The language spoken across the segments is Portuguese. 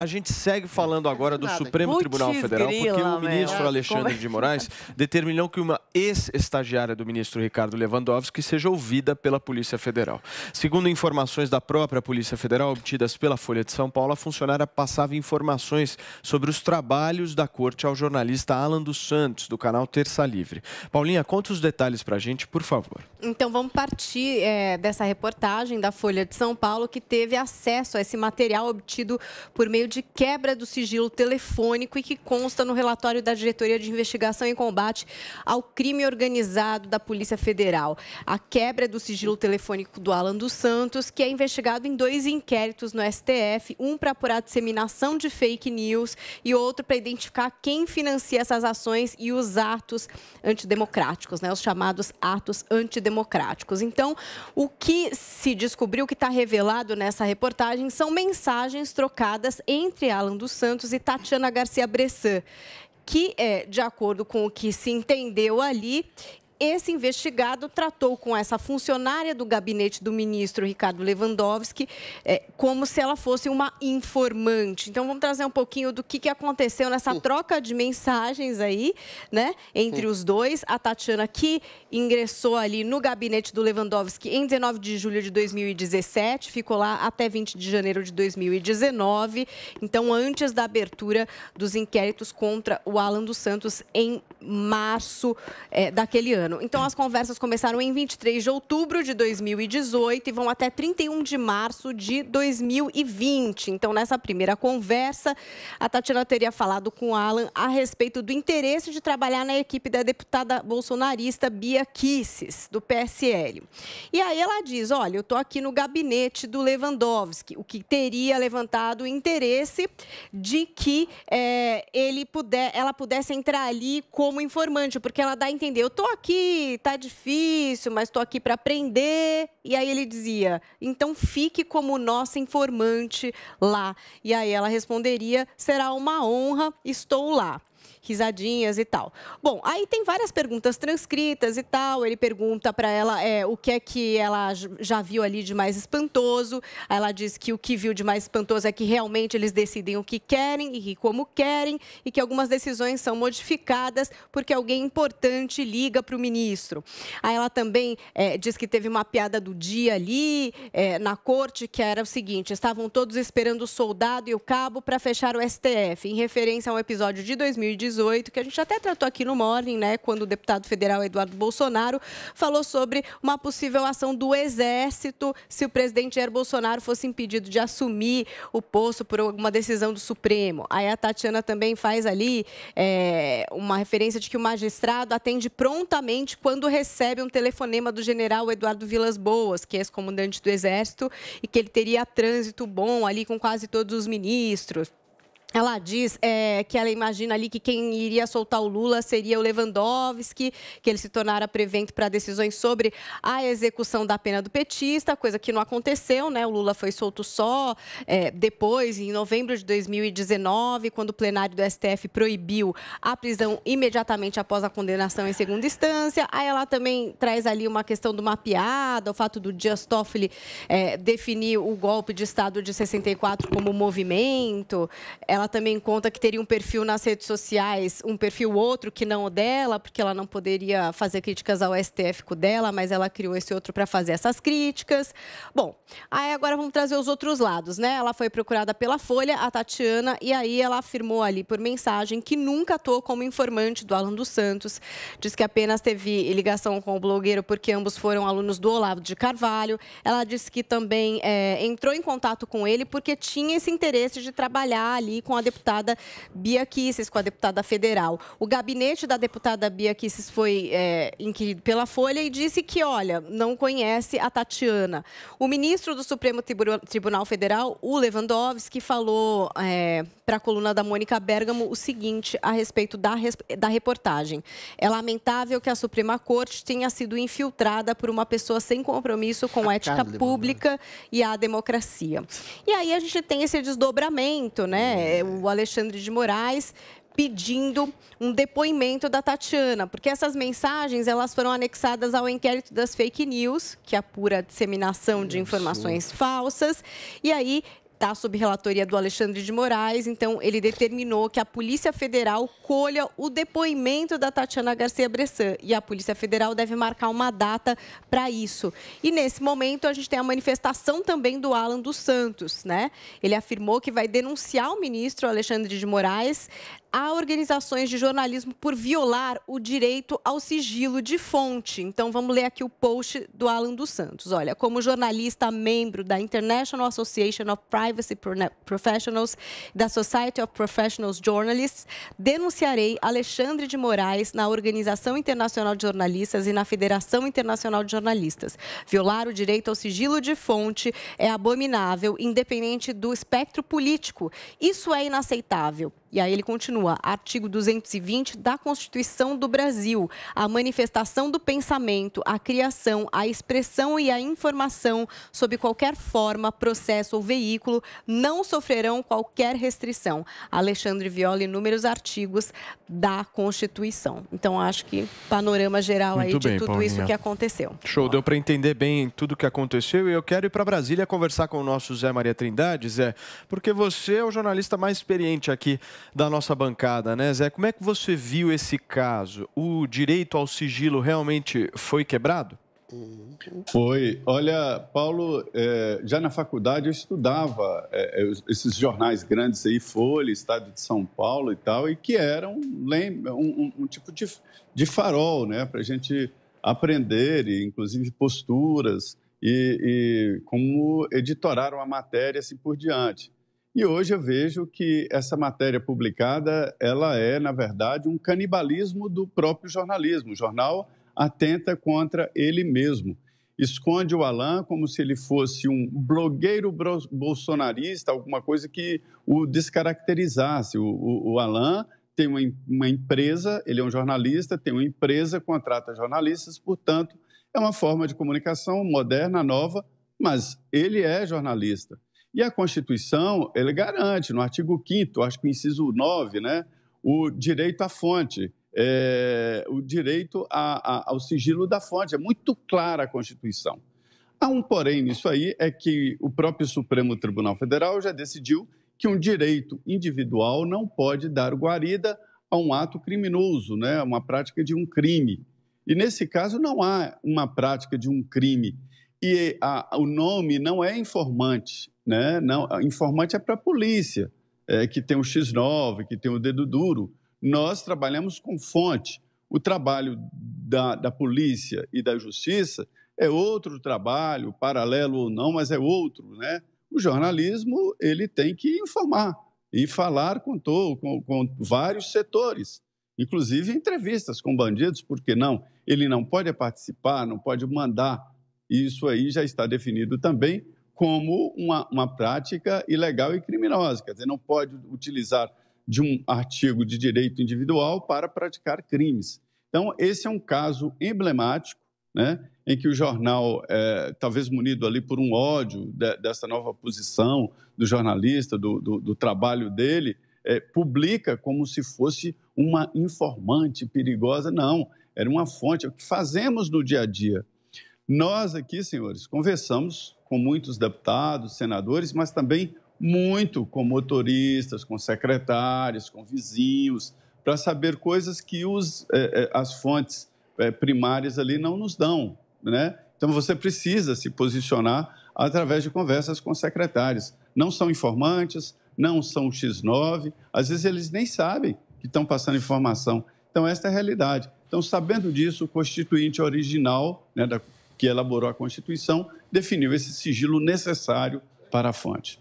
A gente segue é. falando agora do Supremo Tribunal Federal, grila, porque o ministro é. Alexandre de é? Moraes determinou que uma ex-estagiária do ministro Ricardo Lewandowski seja ouvida pela Polícia Federal. Segundo informações da própria Polícia Federal obtidas pela Folha de São Paulo, a funcionária passava informações sobre os trabalhos da corte ao jornalista Alan dos Santos, do canal Terça Livre. Paulinha, conta os detalhes a gente, por favor. Então vamos partir é, dessa reportagem da Folha de São Paulo, que teve acesso a esse material obtido por meio de quebra do sigilo telefônico e que consta no relatório da Diretoria de Investigação e Combate ao Crime Organizado da Polícia Federal. A quebra do sigilo telefônico do Alan dos Santos, que é investigado em dois inquéritos no STF, um para apurar disseminação de fake news e outro para identificar quem financia essas ações e os atos antidemocráticos, né, os chamados atos antidemocráticos. Então, o que se descobriu, o que está revelado nessa reportagem, são mensagens trocadas em entre Alan dos Santos e Tatiana Garcia Bressan que, é, de acordo com o que se entendeu ali, esse investigado tratou com essa funcionária do gabinete do ministro Ricardo Lewandowski é, como se ela fosse uma informante. Então, vamos trazer um pouquinho do que, que aconteceu nessa troca de mensagens aí, né, entre os dois. A Tatiana, que ingressou ali no gabinete do Lewandowski em 19 de julho de 2017, ficou lá até 20 de janeiro de 2019. Então, antes da abertura dos inquéritos contra o Alan dos Santos em março é, daquele ano ano. Então, as conversas começaram em 23 de outubro de 2018 e vão até 31 de março de 2020. Então, nessa primeira conversa, a Tatiana teria falado com Alan a respeito do interesse de trabalhar na equipe da deputada bolsonarista Bia Kisses, do PSL. E aí ela diz: Olha, eu estou aqui no gabinete do Lewandowski, o que teria levantado o interesse de que é, ele puder, ela pudesse entrar ali como informante, porque ela dá a entender: eu estou aqui tá difícil, mas estou aqui para aprender. E aí ele dizia: então fique como nossa informante lá. E aí ela responderia: será uma honra, estou lá risadinhas e tal. Bom, aí tem várias perguntas transcritas e tal. Ele pergunta para ela é, o que é que ela já viu ali de mais espantoso. Ela diz que o que viu de mais espantoso é que realmente eles decidem o que querem e como querem e que algumas decisões são modificadas porque alguém importante liga para o ministro. Aí ela também é, diz que teve uma piada do dia ali é, na corte que era o seguinte: estavam todos esperando o soldado e o cabo para fechar o STF, em referência a um episódio de 2018 2018, que a gente até tratou aqui no Morning, né, quando o deputado federal Eduardo Bolsonaro falou sobre uma possível ação do Exército se o presidente Jair Bolsonaro fosse impedido de assumir o posto por alguma decisão do Supremo. Aí a Tatiana também faz ali é, uma referência de que o magistrado atende prontamente quando recebe um telefonema do general Eduardo Vilas Boas, que é ex-comandante do Exército, e que ele teria trânsito bom ali com quase todos os ministros. Ela diz é, que ela imagina ali que quem iria soltar o Lula seria o Lewandowski, que ele se tornara prevento para decisões sobre a execução da pena do petista, coisa que não aconteceu, né? O Lula foi solto só é, depois, em novembro de 2019, quando o plenário do STF proibiu a prisão imediatamente após a condenação em segunda instância. Aí ela também traz ali uma questão do mapeado, o fato do Dias Toffoli é, definir o golpe de Estado de 64 como movimento. Ela ela também conta que teria um perfil nas redes sociais, um perfil outro que não o dela, porque ela não poderia fazer críticas ao STF com dela, mas ela criou esse outro para fazer essas críticas. Bom, aí agora vamos trazer os outros lados, né? Ela foi procurada pela Folha, a Tatiana, e aí ela afirmou ali por mensagem que nunca atuou como informante do Alan dos Santos, diz que apenas teve ligação com o blogueiro porque ambos foram alunos do Olavo de Carvalho. Ela disse que também é, entrou em contato com ele porque tinha esse interesse de trabalhar ali com a deputada Bia Kisses, com a deputada federal. O gabinete da deputada Bia Kisses foi é, inquirido pela Folha e disse que, olha, não conhece a Tatiana. O ministro do Supremo Tribunal Federal, o Lewandowski, falou é, para a coluna da Mônica Bergamo o seguinte a respeito da, da reportagem. É lamentável que a Suprema Corte tenha sido infiltrada por uma pessoa sem compromisso com a ética pública e a democracia. E aí a gente tem esse desdobramento, né? É, o Alexandre de Moraes pedindo um depoimento da Tatiana, porque essas mensagens elas foram anexadas ao inquérito das fake news, que apura é a disseminação de informações falsas. E aí está sob relatoria do Alexandre de Moraes, então ele determinou que a Polícia Federal colha o depoimento da Tatiana Garcia Bressan e a Polícia Federal deve marcar uma data para isso. E nesse momento a gente tem a manifestação também do Alan dos Santos, né? Ele afirmou que vai denunciar o ministro Alexandre de Moraes a organizações de jornalismo por violar o direito ao sigilo de fonte. Então, vamos ler aqui o post do Alan dos Santos. Olha, como jornalista membro da International Association of Privacy Professionals, da Society of Professional Journalists, denunciarei Alexandre de Moraes na Organização Internacional de Jornalistas e na Federação Internacional de Jornalistas. Violar o direito ao sigilo de fonte é abominável, independente do espectro político. Isso é inaceitável. E aí ele continua, artigo 220 da Constituição do Brasil, a manifestação do pensamento, a criação, a expressão e a informação sob qualquer forma, processo ou veículo não sofrerão qualquer restrição. Alexandre Viola, inúmeros artigos da Constituição. Então acho que panorama geral Muito aí de bem, tudo Paulinha. isso que aconteceu. Show, deu para entender bem tudo que aconteceu e eu quero ir para Brasília conversar com o nosso Zé Maria Trindade, Zé, porque você é o jornalista mais experiente aqui da nossa bancada, né, Zé? Como é que você viu esse caso? O direito ao sigilo realmente foi quebrado? Foi. Olha, Paulo, é, já na faculdade eu estudava é, é esses jornais grandes aí, Folha, Estado de São Paulo e tal, e que eram um, um, um tipo de, de farol, né, para a gente aprender, e, inclusive posturas e, e como editorar uma matéria assim por diante. E hoje eu vejo que essa matéria publicada, ela é, na verdade, um canibalismo do próprio jornalismo. O jornal atenta contra ele mesmo. Esconde o Alain como se ele fosse um blogueiro bolsonarista, alguma coisa que o descaracterizasse. O, o, o Alain tem uma, uma empresa, ele é um jornalista, tem uma empresa, contrata jornalistas, portanto, é uma forma de comunicação moderna, nova, mas ele é jornalista. E a Constituição, ele garante, no artigo 5 acho que o inciso 9, né, o direito à fonte, é, o direito a, a, ao sigilo da fonte. É muito clara a Constituição. Há um porém nisso aí, é que o próprio Supremo Tribunal Federal já decidiu que um direito individual não pode dar guarida a um ato criminoso, né, uma prática de um crime. E nesse caso não há uma prática de um crime. E a, o nome não é informante, né? Não, informante é para a polícia, é, que tem o X9, que tem o dedo duro. Nós trabalhamos com fonte. O trabalho da, da polícia e da justiça é outro trabalho, paralelo ou não, mas é outro, né? O jornalismo, ele tem que informar e falar com, to, com, com vários setores, inclusive entrevistas com bandidos, porque não? Ele não pode participar, não pode mandar. Isso aí já está definido também, como uma, uma prática ilegal e criminosa. Quer dizer, não pode utilizar de um artigo de direito individual para praticar crimes. Então, esse é um caso emblemático, né, em que o jornal, é, talvez munido ali por um ódio de, dessa nova posição do jornalista, do, do, do trabalho dele, é, publica como se fosse uma informante perigosa. Não, era uma fonte. É o que fazemos no dia a dia. Nós aqui, senhores, conversamos com muitos deputados, senadores, mas também muito com motoristas, com secretários, com vizinhos, para saber coisas que os, eh, eh, as fontes eh, primárias ali não nos dão. Né? Então, você precisa se posicionar através de conversas com secretários. Não são informantes, não são X9, às vezes eles nem sabem que estão passando informação. Então, esta é a realidade. Então, sabendo disso, o constituinte original, né, da, que elaborou a Constituição, definiu esse sigilo necessário para a fonte.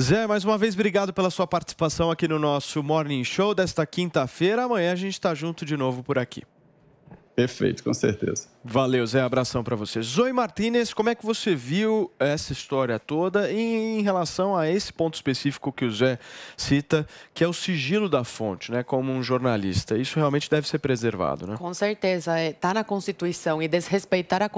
Zé, mais uma vez, obrigado pela sua participação aqui no nosso Morning Show desta quinta-feira. Amanhã a gente está junto de novo por aqui. Perfeito, com certeza. Valeu, Zé. Abração para você. Zoe Martinez, como é que você viu essa história toda em, em relação a esse ponto específico que o Zé cita, que é o sigilo da fonte, né? Como um jornalista. Isso realmente deve ser preservado, né? Com certeza. Está é, na Constituição e desrespeitar a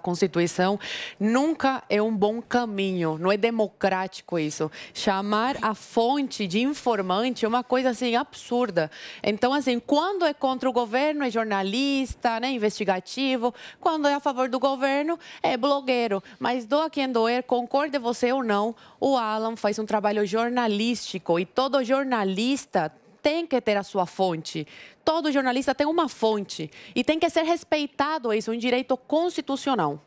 Constituição nunca é um bom caminho. Não é democrático isso. Chamar a fonte de informante é uma coisa assim absurda. Então, assim, quando é contra o governo, é jornalista jornalista, né, investigativo. Quando é a favor do governo, é blogueiro. Mas doa quem doer, concorde você ou não, o Alan faz um trabalho jornalístico e todo jornalista tem que ter a sua fonte. Todo jornalista tem uma fonte e tem que ser respeitado isso, um direito constitucional.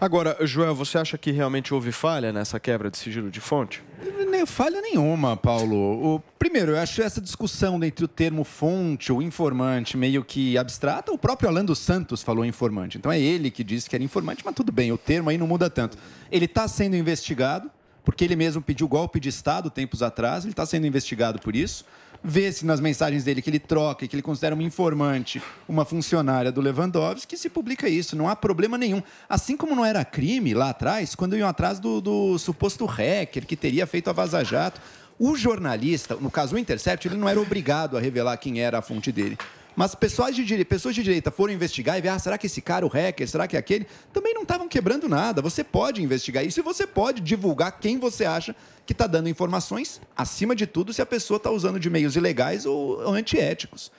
Agora, Joel, você acha que realmente houve falha nessa quebra de sigilo de fonte? Nem falha nenhuma, Paulo. O, primeiro, eu acho essa discussão entre o termo fonte ou informante meio que abstrata. O próprio Alan dos Santos falou informante. Então é ele que disse que era informante, mas tudo bem, o termo aí não muda tanto. Ele está sendo investigado, porque ele mesmo pediu golpe de Estado tempos atrás, ele está sendo investigado por isso vê-se nas mensagens dele que ele troca, e que ele considera uma informante, uma funcionária do Lewandowski, que se publica isso, não há problema nenhum. Assim como não era crime lá atrás, quando iam atrás do, do suposto hacker que teria feito a Vaza Jato, o jornalista, no caso o Intercept, ele não era obrigado a revelar quem era a fonte dele. Mas pessoas de direita, pessoas de direita foram investigar e ver, ah, será que esse cara, o hacker, será que é aquele? Também não estavam quebrando nada. Você pode investigar isso e você pode divulgar quem você acha que está dando informações, acima de tudo, se a pessoa está usando de meios ilegais ou antiéticos.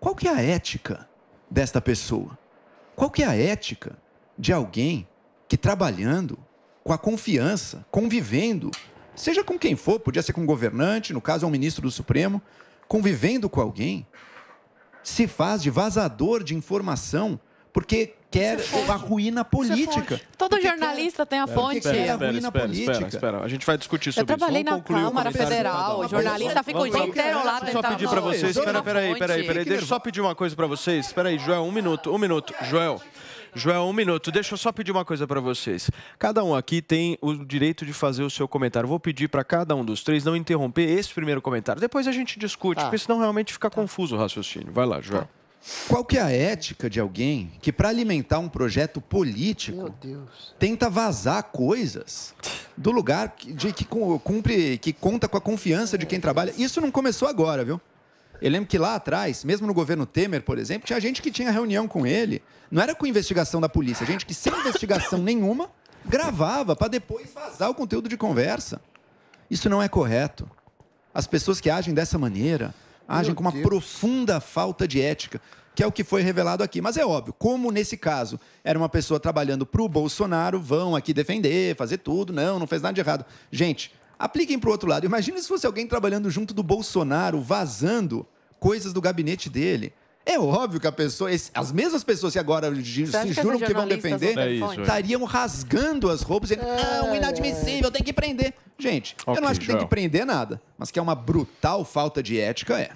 Qual que é a ética desta pessoa? Qual que é a ética de alguém que trabalhando, com a confiança, convivendo, seja com quem for, podia ser com um governante, no caso é um ministro do Supremo, convivendo com alguém, se faz de vazador de informação porque quer a ruína política. Todo porque jornalista quer, tem a fonte. Espera, espera, a ruína espera, política. Espera, espera, A gente vai discutir sobre isso. Eu trabalhei isso. na Câmara Federal. O jornalista fica o dia inteiro lá tentando... Só pedir para vocês... Espera, aí, espera aí. Deixa eu só pedir uma coisa para vocês. Espera aí, Joel, um minuto, um minuto. Joel... Joel, um minuto. Deixa eu só pedir uma coisa para vocês. Cada um aqui tem o direito de fazer o seu comentário. Vou pedir para cada um dos três não interromper esse primeiro comentário. Depois a gente discute, tá. porque senão realmente fica tá. confuso o raciocínio. Vai lá, Joel. Tá. Qual que é a ética de alguém que, para alimentar um projeto político, tenta vazar coisas do lugar de que cumpre, que conta com a confiança de quem trabalha? Isso não começou agora, viu? Eu lembro que lá atrás, mesmo no governo Temer, por exemplo, tinha gente que tinha reunião com ele não era com investigação da polícia. Gente que sem investigação nenhuma gravava para depois vazar o conteúdo de conversa. Isso não é correto. As pessoas que agem dessa maneira agem Meu com uma Deus. profunda falta de ética, que é o que foi revelado aqui. Mas é óbvio, como nesse caso era uma pessoa trabalhando para o Bolsonaro, vão aqui defender, fazer tudo, não, não fez nada de errado. Gente, apliquem para o outro lado. Imagina se fosse alguém trabalhando junto do Bolsonaro, vazando coisas do gabinete dele. É óbvio que a pessoa, esse, as mesmas pessoas que agora se juram que, que vão defender, é é. estariam é rasgando as roupas e dizendo, ah, é. não, inadmissível, tem que prender. Gente, okay, eu não acho que Joel. tem que prender nada, mas que é uma brutal falta de ética, é.